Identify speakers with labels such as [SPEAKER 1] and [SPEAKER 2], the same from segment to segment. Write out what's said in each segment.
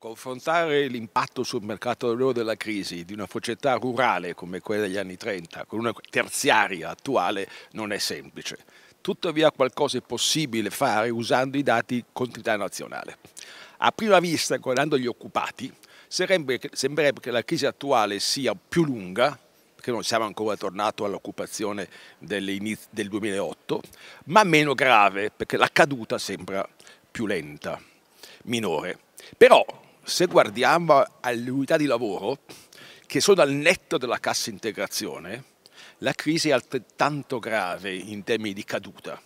[SPEAKER 1] Confrontare l'impatto sul mercato del lavoro della crisi di una società rurale come quella degli anni 30 con una terziaria attuale non è semplice. Tuttavia qualcosa è possibile fare usando i dati quantità nazionale. A prima vista, guardando gli occupati, sembrerebbe che la crisi attuale sia più lunga, perché non siamo ancora tornati all'occupazione del 2008, ma meno grave, perché la caduta sembra più lenta, minore. Però se guardiamo alle unità di lavoro che sono al netto della cassa integrazione, la crisi è altrettanto grave in termini di caduta.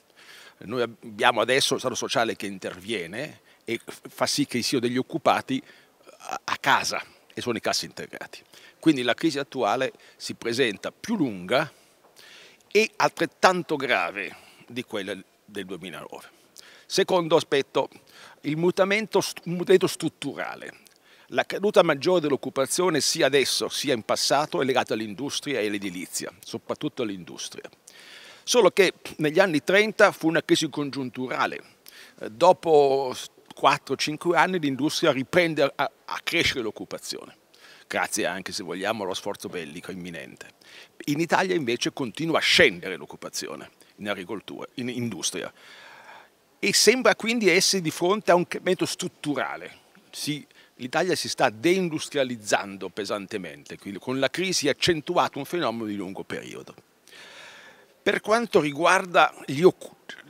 [SPEAKER 1] Noi abbiamo adesso lo Stato sociale che interviene e fa sì che siano degli occupati a casa e sono i cassi integrati. Quindi la crisi attuale si presenta più lunga e altrettanto grave di quella del 2009. Secondo aspetto, il mutamento, un mutamento strutturale. La caduta maggiore dell'occupazione sia adesso sia in passato è legata all'industria e all'edilizia, soprattutto all'industria. Solo che negli anni 30 fu una crisi congiunturale. Eh, dopo 4-5 anni l'industria riprende a, a crescere l'occupazione, grazie anche se vogliamo allo sforzo bellico imminente. In Italia invece continua a scendere l'occupazione in agricoltura, in industria e sembra quindi essere di fronte a un cambiamento strutturale. Si, L'Italia si sta deindustrializzando pesantemente, quindi con la crisi è accentuato un fenomeno di lungo periodo. Per quanto riguarda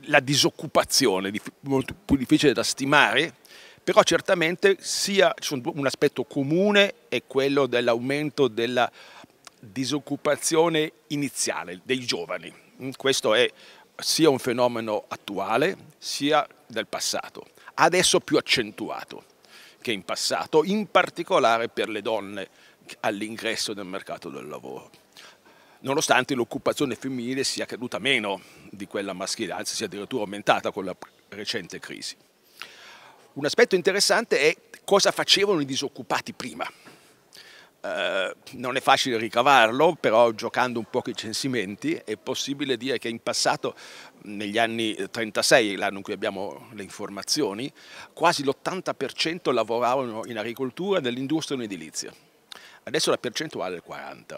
[SPEAKER 1] la disoccupazione, molto più difficile da stimare, però certamente sia, un aspetto comune è quello dell'aumento della disoccupazione iniziale dei giovani. Questo è sia un fenomeno attuale sia del passato, adesso più accentuato che in passato, in particolare per le donne all'ingresso nel mercato del lavoro. Nonostante l'occupazione femminile sia caduta meno di quella maschile, anzi sia addirittura aumentata con la recente crisi. Un aspetto interessante è cosa facevano i disoccupati prima. Eh, non è facile ricavarlo, però giocando un po' con i censimenti è possibile dire che in passato, negli anni 36, l'anno in cui abbiamo le informazioni, quasi l'80% lavoravano in agricoltura, nell'industria e nell'edilizia. Adesso la percentuale è il 40%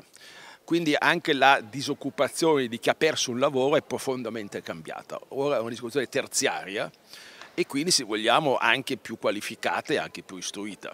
[SPEAKER 1] quindi anche la disoccupazione di chi ha perso un lavoro è profondamente cambiata. Ora è una disoccupazione terziaria e quindi se vogliamo anche più qualificata e anche più istruita.